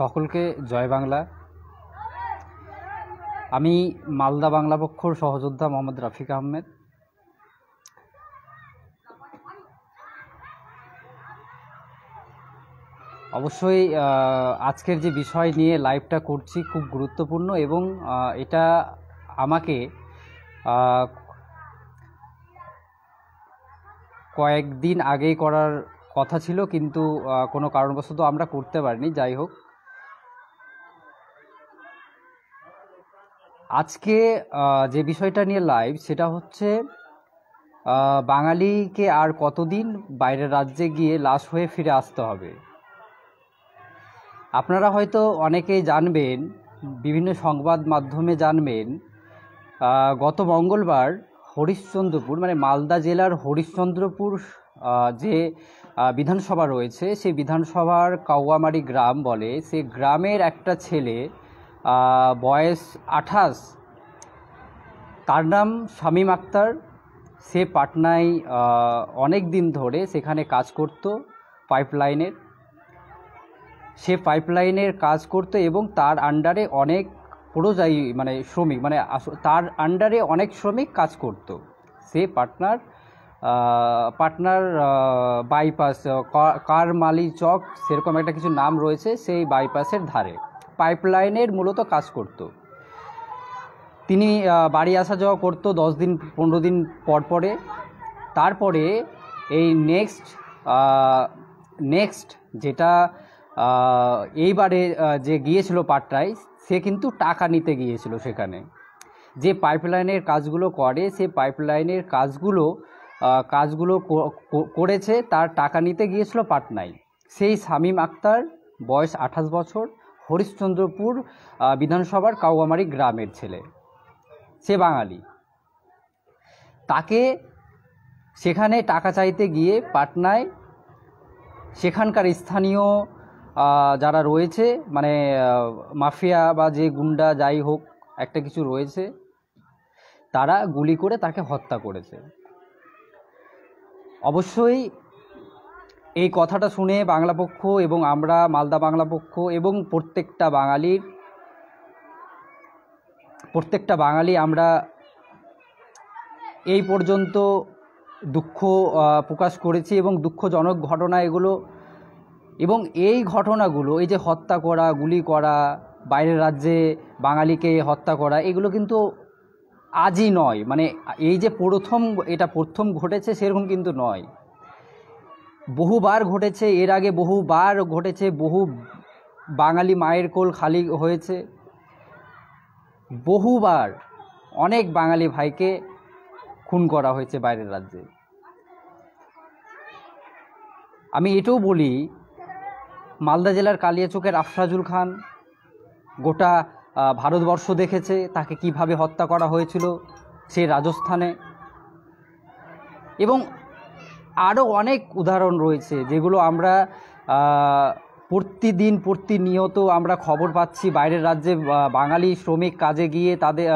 সকলকে জয় বাংলা আমি মালদা বাংলা পক্ষর সহযোদ্ধা মোহাম্মদ রাফিক আহমেদ অবশ্যই আজকের যে বিষয় নিয়ে লাইভটা করছি খুব গুরুত্বপূর্ণ এবং এটা আমাকে কয়েকদিন আগেই করার কথা ছিল কিন্তু কোনো কারণবশত আমরা করতে পারিনি যাই হোক আজকে যে বিষয়টা নিয়ে লাইভ সেটা হচ্ছে বাঙালিকে আর কতদিন বাইরের রাজ্যে গিয়ে লাশ হয়ে ফিরে আসতে হবে আপনারা হয়তো অনেকেই জানবেন বিভিন্ন সংবাদ মাধ্যমে জানবেন গত মঙ্গলবার হরিশ্চন্দ্রপুর মানে মালদা জেলার হরিশ্চন্দ্রপুর যে বিধানসভা রয়েছে সেই বিধানসভার কাওয়ামারি গ্রাম বলে সেই গ্রামের একটা ছেলে বয়স আঠাশ তার নাম শামীম আক্তার সে পাটনায় অনেক দিন ধরে সেখানে কাজ করত পাইপলাইনের সে পাইপলাইনের কাজ করত এবং তার আন্ডারে অনেক পুরোজায়ী মানে শ্রমিক মানে তার আন্ডারে অনেক শ্রমিক কাজ করত সে পাটনার পাটনার বাইপাস কার মালি চক সেরকম একটা কিছু নাম রয়েছে সেই বাইপাসের ধারে পাইপলাইনের মূলত কাজ করত তিনি বাড়ি আসা যাওয়া করতো দশ দিন পনেরো দিন পর পরে তারপরে এই নেক্সট নেক্সট যেটা এইবারে যে গিয়েছিল পাট্টায় সে কিন্তু টাকা নিতে গিয়েছিল সেখানে যে পাইপলাইনের কাজগুলো করে সে পাইপলাইনের কাজগুলো কাজগুলো করেছে তার টাকা নিতে গিয়েছিল পাটনায় সেই শামীম আক্তার বয়স আঠাশ বছর হরিশ্চন্দ্রপুর বিধানসভার কাউয়ামারি গ্রামের ছেলে সে বাঙালি তাকে সেখানে টাকা চাইতে গিয়ে পাটনায় সেখানকার স্থানীয় যারা রয়েছে মানে মাফিয়া বা যে গুন্ডা যাই হোক একটা কিছু রয়েছে তারা গুলি করে তাকে হত্যা করেছে অবশ্যই এই কথাটা শুনে বাংলা পক্ষ এবং আমরা মালদা বাংলা পক্ষ এবং প্রত্যেকটা বাঙালির প্রত্যেকটা বাঙালি আমরা এই পর্যন্ত দুঃখ প্রকাশ করেছি এবং দুঃখজনক ঘটনা এগুলো এবং এই ঘটনাগুলো এই যে হত্যা করা গুলি করা বাইরের রাজ্যে বাঙালিকে হত্যা করা এগুলো কিন্তু আজই নয় মানে এই যে প্রথম এটা প্রথম ঘটেছে সেরকম কিন্তু নয় বহুবার ঘটেছে এর আগে বহুবার ঘটেছে বহু বাঙালি মায়ের কোল খালি হয়েছে বহুবার অনেক বাঙালি ভাইকে খুন করা হয়েছে বাইরের রাজ্যে আমি এটাও বলি মালদা জেলার কালিয়াচকের আফসাজুল খান গোটা ভারতবর্ষ দেখেছে তাকে কিভাবে হত্যা করা হয়েছিল সে রাজস্থানে এবং আরও অনেক উদাহরণ রয়েছে যেগুলো আমরা প্রতিদিন প্রতিনিয়ত আমরা খবর পাচ্ছি বাইরের রাজ্যে বাঙালি শ্রমিক কাজে গিয়ে তাদের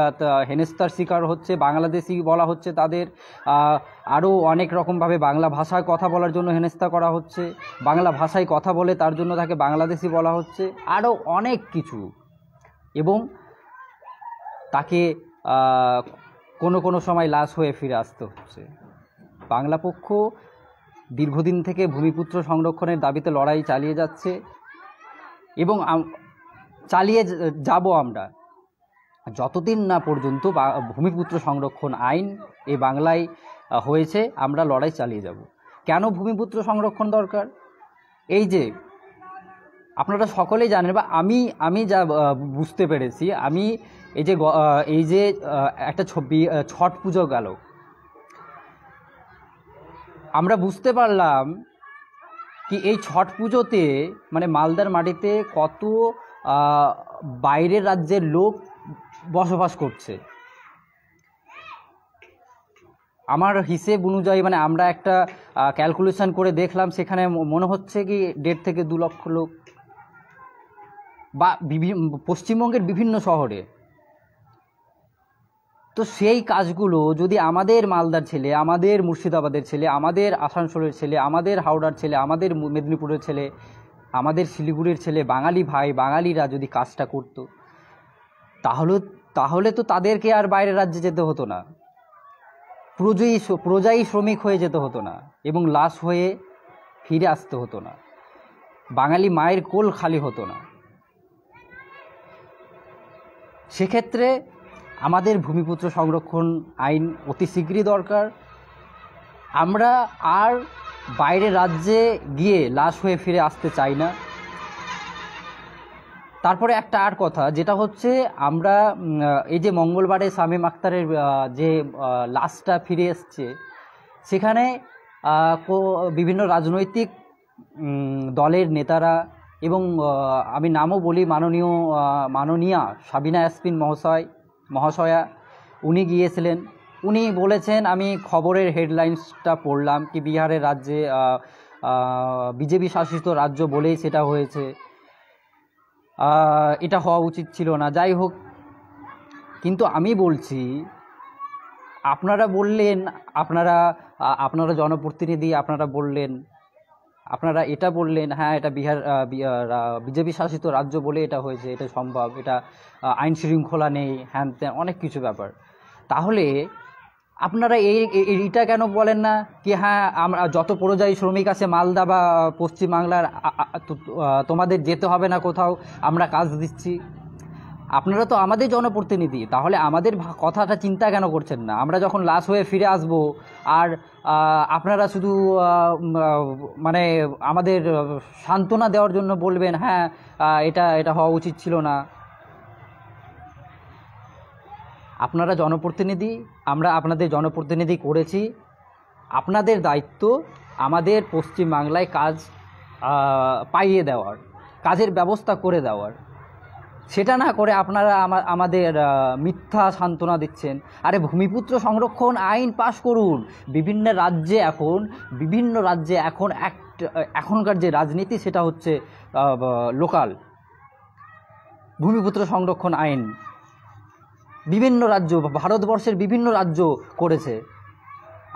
হেনেস্তার শিকার হচ্ছে বাংলাদেশি বলা হচ্ছে তাদের আরও অনেক রকমভাবে বাংলা ভাষায় কথা বলার জন্য হেনেস্তা করা হচ্ছে বাংলা ভাষায় কথা বলে তার জন্য তাকে বাংলাদেশি বলা হচ্ছে আরও অনেক কিছু এবং তাকে কোনো কোনো সময় লাশ হয়ে ফিরে আসতে হচ্ছে বাংলা পক্ষ দীর্ঘদিন থেকে ভূমিপুত্র সংরক্ষণের দাবিতে লড়াই চালিয়ে যাচ্ছে এবং চালিয়ে যাব আমরা যতদিন না পর্যন্ত ভূমিপুত্র সংরক্ষণ আইন এ বাংলায় হয়েছে আমরা লড়াই চালিয়ে যাব কেন ভূমিপুত্র সংরক্ষণ দরকার এই যে আপনারা সকলেই জানেন বা আমি আমি যা বুঝতে পেরেছি আমি এই যে এই যে একটা ছবি ছট পুজো গেল আমরা বুঝতে পারলাম কি এই ছট পুজোতে মানে মালদার মাটিতে কত বাইরের রাজ্যের লোক বসবাস করছে আমার হিসেব অনুযায়ী মানে আমরা একটা ক্যালকুলেশন করে দেখলাম সেখানে মনে হচ্ছে কি দেড় থেকে দু লক্ষ লোক বা বিভিন্ন পশ্চিমবঙ্গের বিভিন্ন শহরে তো সেই কাজগুলো যদি আমাদের মালদার ছেলে আমাদের মুর্শিদাবাদের ছেলে আমাদের আসানসোলের ছেলে আমাদের হাওড়ার ছেলে আমাদের মেদিনীপুরের ছেলে আমাদের শিলিগুড়ির ছেলে বাঙালি ভাই বাঙালিরা যদি কাজটা করত তাহলে তাহলে তো তাদেরকে আর বাইরের রাজ্যে যেতে হতো না প্রজয়ী প্রজায়ী শ্রমিক হয়ে যেতে হতো না এবং লাশ হয়ে ফিরে আসতে হতো না বাঙালি মায়ের কোল খালি হতো না সেক্ষেত্রে আমাদের ভূমিপুত্র সংরক্ষণ আইন অতি শীঘ্রই দরকার আমরা আর বাইরে রাজ্যে গিয়ে লাশ হয়ে ফিরে আসতে চাই না তারপরে একটা আর কথা যেটা হচ্ছে আমরা এই যে মঙ্গলবারে শামীম আক্তারের যে লাশটা ফিরে এসছে সেখানে বিভিন্ন রাজনৈতিক দলের নেতারা এবং আমি নামও বলি মাননীয় মাননীয়া সাবিনা অ্যাসপিন মহাশয় মহাশয়া উনি গিয়েছিলেন উনি বলেছেন আমি খবরের হেডলাইন্সটা পড়লাম কি বিহারের রাজ্যে বিজেপি শাসিত রাজ্য বলেই সেটা হয়েছে এটা হওয়া উচিত ছিল না যাই হোক কিন্তু আমি বলছি আপনারা বললেন আপনারা আপনারা জনপ্রতিনিধি আপনারা বললেন আপনারা এটা বললেন হ্যাঁ এটা বিহার বিজেপি শাসিত রাজ্য বলে এটা হয়েছে এটা সম্ভব এটা আইন শৃঙ্খলা নেই হ্যান ত্যান অনেক কিছু ব্যাপার তাহলে আপনারা এই এটা কেন বলেন না কি হ্যাঁ আমরা যত পরজায়ী শ্রমিক আছে মালদা বা পশ্চিমবাংলার তোমাদের যেতে হবে না কোথাও আমরা কাজ দিচ্ছি আপনারা তো আমাদের জনপ্রতিনিধি তাহলে আমাদের কথাটা চিন্তা কেন করছেন না আমরা যখন লাশ হয়ে ফিরে আসবো আর আপনারা শুধু মানে আমাদের সান্ত্বনা দেওয়ার জন্য বলবেন হ্যাঁ এটা এটা হওয়া উচিত ছিল না আপনারা জনপ্রতিনিধি আমরা আপনাদের জনপ্রতিনিধি করেছি আপনাদের দায়িত্ব আমাদের পশ্চিমবাংলায় কাজ পাইয়ে দেওয়ার কাজের ব্যবস্থা করে দেওয়ার সেটা না করে আপনারা আমাদের মিথ্যা সান্ত্বনা দিচ্ছেন আরে ভূমিপুত্র সংরক্ষণ আইন পাশ করুন বিভিন্ন রাজ্যে এখন বিভিন্ন রাজ্যে এখন এক এখনকার যে রাজনীতি সেটা হচ্ছে লোকাল ভূমিপুত্র সংরক্ষণ আইন বিভিন্ন রাজ্য ভারতবর্ষের বিভিন্ন রাজ্য করেছে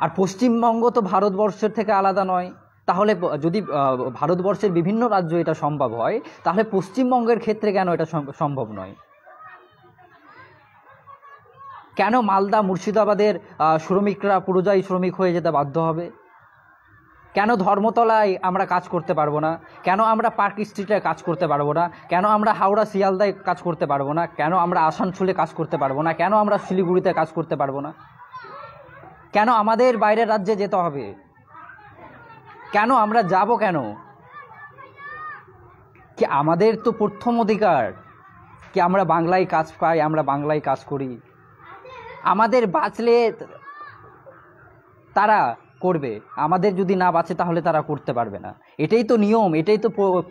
আর পশ্চিমবঙ্গ তো ভারতবর্ষের থেকে আলাদা নয় তাহলে যদি ভারতবর্ষের বিভিন্ন রাজ্য এটা সম্ভব হয় তাহলে পশ্চিমবঙ্গের ক্ষেত্রে কেন এটা সম্ভব নয় কেন মালদা মুর্শিদাবাদের শ্রমিকরা পুরোজায়ী শ্রমিক হয়ে যেতে বাধ্য হবে কেন ধর্মতলায় আমরা কাজ করতে পারবো না কেন আমরা পার্ক স্ট্রিটে কাজ করতে পারবো না কেন আমরা হাওড়া শিয়ালদায় কাজ করতে পারবো না কেন আমরা আসানসোলে কাজ করতে পারবো না কেন আমরা শিলিগুড়িতে কাজ করতে পারবো না কেন আমাদের বাইরের রাজ্যে যেতে হবে কেন আমরা যাব কেন কি আমাদের তো প্রথম অধিকার কি আমরা বাংলায় কাজ পাই আমরা বাংলায় কাজ করি আমাদের বাঁচলে তারা করবে আমাদের যদি না বাঁচে তাহলে তারা করতে পারবে না এটাই তো নিয়ম এটাই তো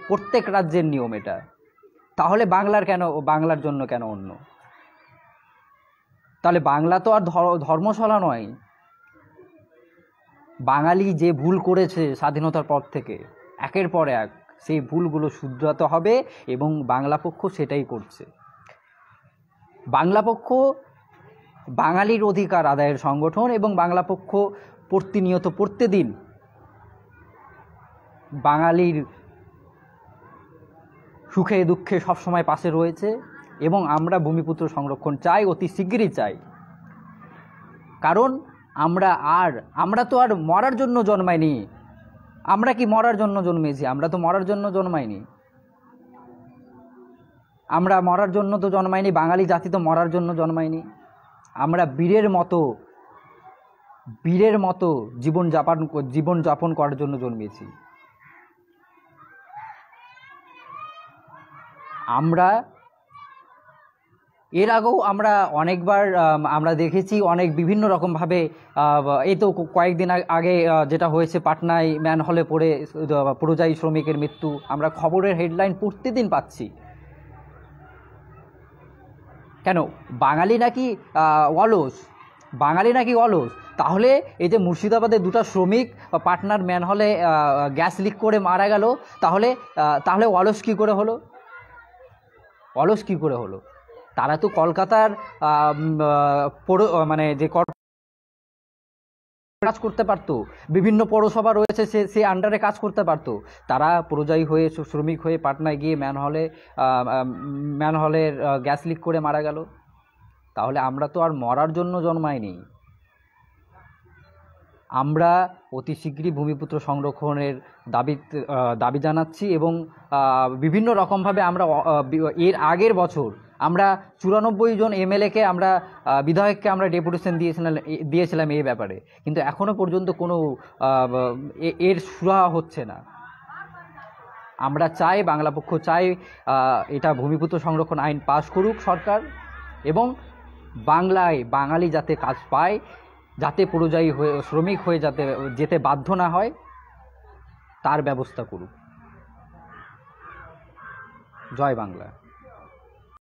প্রত্যেক রাজ্যের নিয়ম এটা তাহলে বাংলার কেন বাংলার জন্য কেন অন্য তাহলে বাংলা তো আর ধর্মশালা নয় বাঙালি যে ভুল করেছে স্বাধীনতার পর থেকে একের পর এক সেই ভুলগুলো শুধরাত হবে এবং বাংলা পক্ষ সেটাই করছে বাংলা পক্ষ বাঙালির অধিকার আদায়ের সংগঠন এবং বাংলা পক্ষ প্রতিনিয়ত প্রত্যেকদিন বাঙালির সুখে দুঃখে সবসময় পাশে রয়েছে এবং আমরা ভূমিপুত্র সংরক্ষণ চাই অতি শীঘ্রই চাই কারণ আমরা আর আমরা তো আর মরার জন্য জন্মাইনি আমরা কি মরার জন্য জন্মেছি আমরা তো মরার জন্য জন্মাইনি আমরা মরার জন্য তো জন্মাইনি বাঙালি জাতি তো মরার জন্য জন্মাইনি আমরা বীরের মতো বীরের মতো জীবন যাপন জীবন যাপন করার জন্য জন্মেছি আমরা এর আগেও আমরা অনেকবার আমরা দেখেছি অনেক বিভিন্ন রকমভাবে এই তো কয়েকদিন আগে যেটা হয়েছে পাটনায় ম্যান হলে পড়ে পুরোজায়ী শ্রমিকের মৃত্যু আমরা খবরের হেডলাইন প্রতিদিন পাচ্ছি কেন বাঙালি নাকি অলস বাঙালি নাকি অলস তাহলে এই যে মুর্শিদাবাদে দুটো শ্রমিক পার্টনার ম্যান হলে গ্যাস লিক করে মারা গেল তাহলে তাহলে অলস কী করে হলো অলস কী করে হলো তারা তো কলকাতার মানে যে কাজ করতে পারত বিভিন্ন পৌরসভা রয়েছে সে সে আন্ডারে কাজ করতে পারত তারা প্রজায়ী হয়ে শ্রমিক হয়ে পাটনায় গিয়ে ম্যানহলে ম্যানহলের গ্যাস লিক করে মারা গেল তাহলে আমরা তো আর মরার জন্য জন্মাইনি আমরা অতি শীঘ্রই ভূমিপুত্র সংরক্ষণের দাবি দাবি জানাচ্ছি এবং বিভিন্ন রকমভাবে আমরা এর আগের বছর আমরা চুরানব্বই জন কে আমরা বিধায়ককে আমরা ডেপুটেশন দিয়েছিলাম দিয়েছিলাম এই ব্যাপারে কিন্তু এখনও পর্যন্ত কোনো এর সুরাহা হচ্ছে না আমরা চাই বাংলা পক্ষ চাই এটা ভূমিপুত্র সংরক্ষণ আইন পাশ করুক সরকার এবং বাংলায় বাঙালি যাতে কাজ পায় যাতে পরিযায়ী হয়ে শ্রমিক হয়ে যাতে যেতে বাধ্য না হয় তার ব্যবস্থা করুক জয় বাংলা